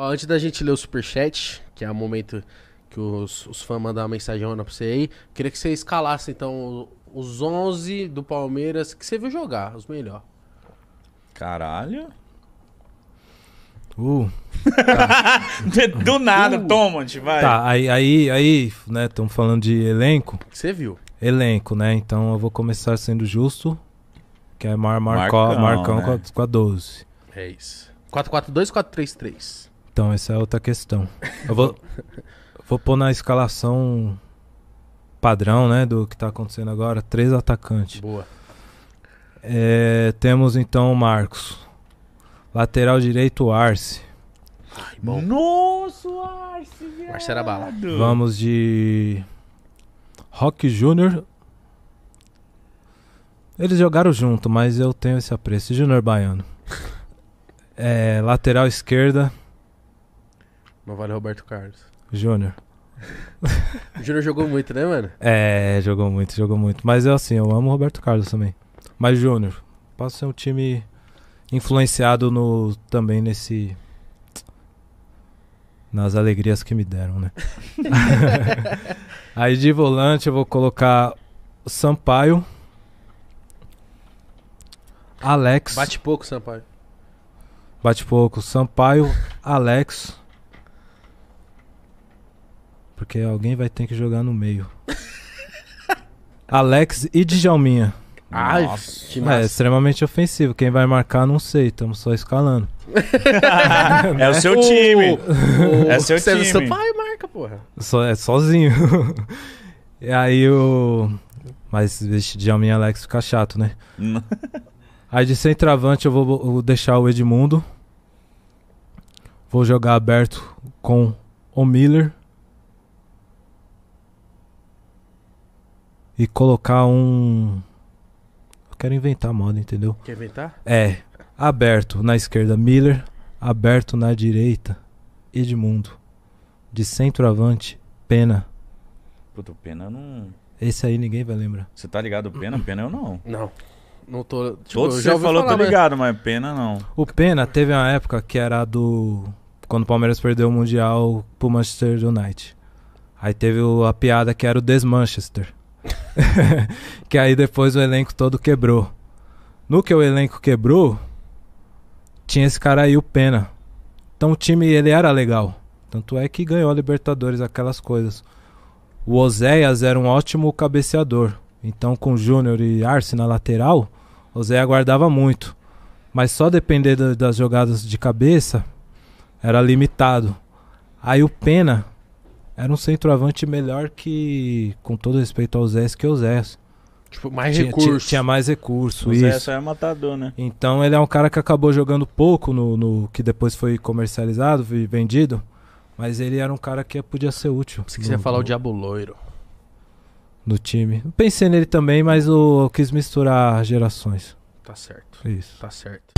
Ó, antes da gente ler o superchat, que é o momento que os, os fãs mandam uma mensagem pra você aí, queria que você escalasse, então, os 11 do Palmeiras que você viu jogar, os melhores. Caralho. Uh. Tá. do nada, uh. toma, vai. Tá, aí, aí, aí né, estamos falando de elenco. Você viu? Elenco, né? Então eu vou começar sendo justo, que é Mar Marcão, Marcão né? com, a, com a 12. É isso. 4-4-2 4-3-3? Então, essa é outra questão. Eu vou, vou pôr na escalação padrão, né, do que está acontecendo agora, três atacantes. Boa. É, temos então o Marcos. Lateral direito, Arce. Ai, bom. Nossa, Arce, viado. Arce era bala. Vamos de Rock Júnior. Eles jogaram junto, mas eu tenho esse apreço. Júnior Baiano. É, lateral esquerda, não vale Roberto Carlos. Júnior. o Júnior jogou muito, né, mano? É, jogou muito, jogou muito. Mas é assim, eu amo o Roberto Carlos também. Mas Júnior, posso ser um time influenciado no também nesse nas alegrias que me deram, né? Aí de volante eu vou colocar Sampaio. Alex. Bate pouco, Sampaio. Bate pouco. Sampaio, Alex que alguém vai ter que jogar no meio. Alex e Djalminha. Ai, é extremamente ofensivo. Quem vai marcar, não sei. Estamos só escalando. é o seu time. O, o, é seu você time. Seu pai marca, porra. So, é sozinho. e aí o. Mas vixe, Djalminha e Alex fica chato, né? aí de centroavante eu vou, vou deixar o Edmundo. Vou jogar aberto com o Miller e colocar um. Eu quero inventar moda, entendeu? Quer inventar? É. Aberto na esquerda Miller, aberto na direita Edmundo. De centroavante, Pena. Puta, o Pena não. Esse aí ninguém vai lembrar. Você tá ligado o Pena? Pena eu não. Não. Não tô. Tipo, Todos você já falou, falar, tô ligado, mas... mas Pena não. O Pena teve uma época que era do. Quando o Palmeiras perdeu o Mundial pro Manchester United. Aí teve a piada que era o Desmanchester. que aí depois o elenco todo quebrou. No que o elenco quebrou, tinha esse cara aí, o Pena. Então o time, ele era legal. Tanto é que ganhou a Libertadores, aquelas coisas. O Oséias era um ótimo cabeceador. Então com Júnior e Arce na lateral, o Zé aguardava muito. Mas só depender das jogadas de cabeça, era limitado. Aí o Pena, era um centroavante melhor que, com todo respeito ao Zé, que o Zé. Tipo, mais tinha, recurso. Tinha, mais recurso, o isso. Zé é matador, né? Então ele é um cara que acabou jogando pouco no, no que depois foi comercializado e vendido. Mas ele era um cara que podia ser útil. Se quiser falar o Diabo Loiro. No time. pensei nele também, mas eu, eu quis misturar gerações. Tá certo. Isso. Tá certo.